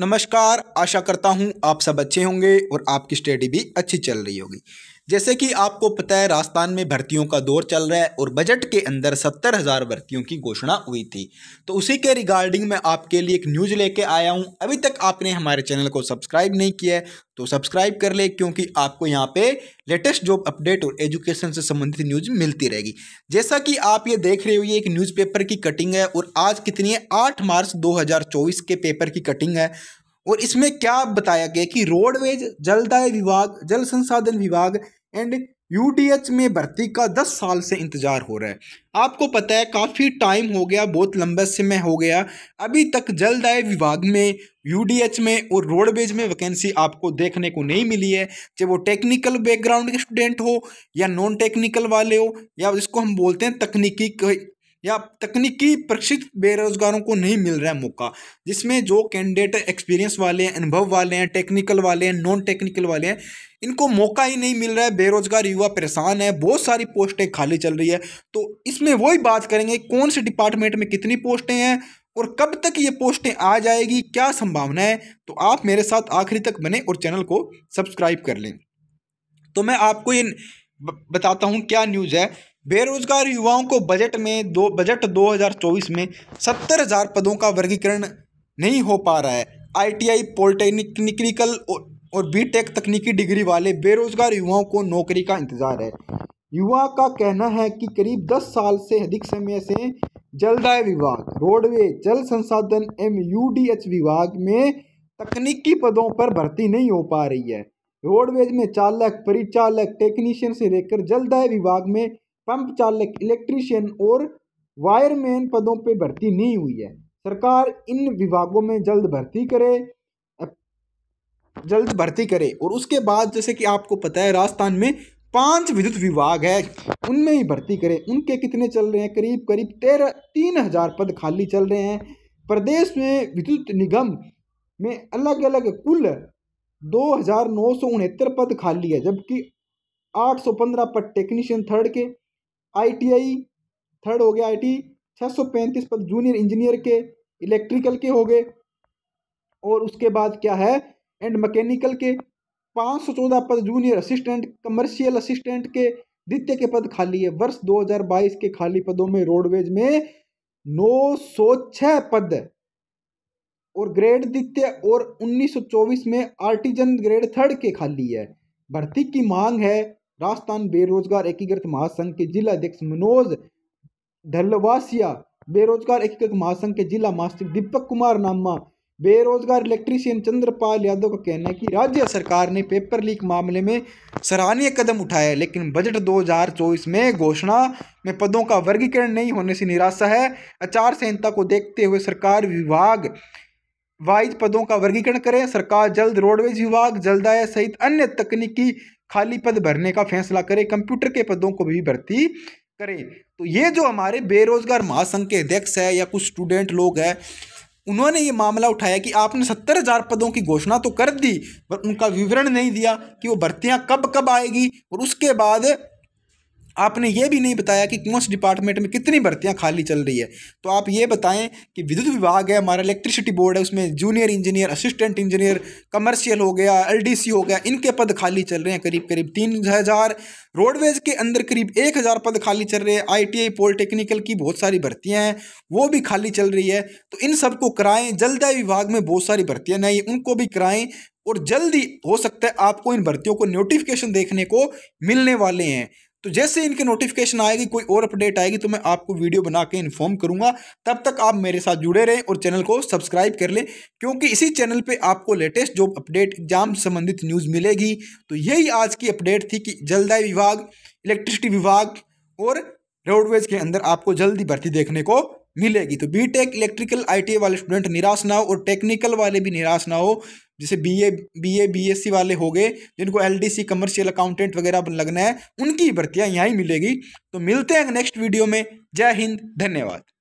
नमस्कार आशा करता हूँ आप सब अच्छे होंगे और आपकी स्टडी भी अच्छी चल रही होगी जैसे कि आपको पता है राजस्थान में भर्तियों का दौर चल रहा है और बजट के अंदर सत्तर हज़ार भर्तियों की घोषणा हुई थी तो उसी के रिगार्डिंग मैं आपके लिए एक न्यूज़ लेके आया हूँ अभी तक आपने हमारे चैनल को सब्सक्राइब नहीं किया है तो सब्सक्राइब कर ले क्योंकि आपको यहाँ पे लेटेस्ट जॉब अपडेट और एजुकेशन से संबंधित न्यूज मिलती रहेगी जैसा कि आप ये देख रहे हो ये एक न्यूज़पेपर की कटिंग है और आज कितनी है आठ मार्च दो के पेपर की कटिंग है और इसमें क्या बताया गया कि रोडवेज जलदाय विभाग जल संसाधन विभाग एंड यूटीएच में भर्ती का दस साल से इंतज़ार हो रहा है आपको पता है काफ़ी टाइम हो गया बहुत लंबे समय हो गया अभी तक जल्द आए विभाग में यूडीएच में और रोडवेज में वैकेंसी आपको देखने को नहीं मिली है चाहे वो टेक्निकल बैकग्राउंड के स्टूडेंट हो या नॉन टेक्निकल वाले हो या जिसको हम बोलते हैं तकनीकी या तकनीकी प्रशिक्षित बेरोजगारों को नहीं मिल रहा है मौका जिसमें जो कैंडिडेट एक्सपीरियंस वाले हैं अनुभव वाले हैं टेक्निकल वाले हैं नॉन टेक्निकल वाले हैं इनको मौका ही नहीं मिल रहा है बेरोजगार युवा परेशान है बहुत सारी पोस्टें खाली चल रही है तो इसमें वही बात करेंगे कौन से डिपार्टमेंट में कितनी पोस्टें हैं और कब तक ये पोस्टें आ जाएगी क्या संभावना है तो आप मेरे साथ आखिरी तक बने और चैनल को सब्सक्राइब कर लें तो मैं आपको ये बताता हूँ क्या न्यूज़ है बेरोजगार युवाओं को बजट में दो बजट 2024 में सत्तर हज़ार पदों का वर्गीकरण नहीं हो पा रहा है आईटीआई पॉलिटेक्निकल और बीटेक तकनीकी डिग्री वाले बेरोजगार युवाओं को नौकरी का इंतज़ार है युवा का कहना है कि करीब 10 साल से अधिक समय से जलदाय विभाग रोडवे जल संसाधन एवं एच विभाग में तकनीकी पदों पर भर्ती नहीं हो पा रही है रोडवेज में चालक परिचालक टेक्नीशियन से लेकर जलदाय विभाग में पंप चालक इलेक्ट्रीशियन और वायरमैन पदों पर भर्ती नहीं हुई है सरकार इन विभागों में जल्द भर्ती करे जल्द भर्ती करे और उसके बाद जैसे कि आपको पता है राजस्थान में पांच विद्युत विभाग है उनमें ही भर्ती करें उनके कितने चल रहे हैं करीब करीब तेरह तीन हजार पद खाली चल रहे हैं प्रदेश में विद्युत निगम में अलग अलग कुल दो हजार नौ सौ उनहत्तर पद खाली है जबकि आठ सौ पंद्रह पद टेक्नीशियन थर्ड के आईटीआई थर्ड हो गया आईटी 635 पद जूनियर इंजीनियर के इलेक्ट्रिकल के हो गए और उसके बाद क्या है एंड मैकेनिकल के पाँच सौ चौदह पद जूनियर असिस्टेंट कमर्शियल असिस्टेंट के द्वितीय के पद खाली है वर्ष 2022 के खाली पदों में रोडवेज में नौ सौ छः पद और ग्रेड द्वितीय और 1924 में आर्टिजन ग्रेड थर्ड के खाली है भर्ती की मांग है राजस्थान बेरोजगार एकीकृत महासंघ के जिला अध्यक्ष मनोज धलवासिया बेरोजगार एकीकृत महासंघ के जिला महासचिव दीपक कुमार नामा बेरोजगार इलेक्ट्रीशियन चंद्रपाल यादव का कहना है कि राज्य सरकार ने पेपर लीक मामले में सराहनीय कदम उठाया है लेकिन बजट 2024 में घोषणा में पदों का वर्गीकरण नहीं होने से निराशा है आचार संहिता को देखते हुए सरकार विभाग वाइज पदों का वर्गीकरण करें सरकार जल्द रोडवेज विभाग जलदाय सहित अन्य तकनीकी खाली पद भरने का फैसला करे कंप्यूटर के पदों को भी भर्ती करे तो ये जो हमारे बेरोजगार महासंघ के अध्यक्ष है या कुछ स्टूडेंट लोग हैं उन्होंने ये मामला उठाया कि आपने सत्तर हज़ार पदों की घोषणा तो कर दी पर उनका विवरण नहीं दिया कि वो भर्तियाँ कब कब आएगी और उसके बाद आपने ये भी नहीं बताया कि कौन से डिपार्टमेंट में कितनी भर्तियाँ खाली चल रही है तो आप ये बताएं कि विद्युत विभाग है हमारा इलेक्ट्रिसिटी बोर्ड है उसमें junior engineer assistant engineer commercial हो गया एलडीसी हो गया इनके पद खाली चल रहे हैं करीब करीब तीन हज़ार रोडवेज के अंदर करीब एक हज़ार पद खाली चल रहे हैं आई पॉलिटेक्निकल की बहुत सारी भर्तियाँ हैं वो भी खाली चल रही है तो इन सबको कराएं जलदाय विभाग में बहुत सारी भर्तियाँ नहीं उनको भी कराएं और जल्दी हो सकता है आपको इन भर्तियों को नोटिफिकेशन देखने को मिलने वाले हैं तो जैसे इनकी नोटिफिकेशन आएगी कोई और अपडेट आएगी तो मैं आपको वीडियो बना के इन्फॉर्म करूंगा तब तक आप मेरे साथ जुड़े रहें और चैनल को सब्सक्राइब कर लें क्योंकि इसी चैनल पर आपको लेटेस्ट जॉब अपडेट एग्जाम संबंधित न्यूज़ मिलेगी तो यही आज की अपडेट थी कि जलदाय विभाग इलेक्ट्रिसिटी विभाग और रोडवेज के अंदर आपको जल्दी भर्ती देखने को मिलेगी तो बीटेक इलेक्ट्रिकल आईटीआई वाले स्टूडेंट निराश ना हो और टेक्निकल वाले भी निराश ना हो जैसे B A B A B S C वाले हो गए जिनको L D C commercial accountant वगैरह लगना है उनकी भर्तियाँ यहाँ ही मिलेगी तो मिलते हैं नेक्स्ट वीडियो में जय हिंद धन्यवाद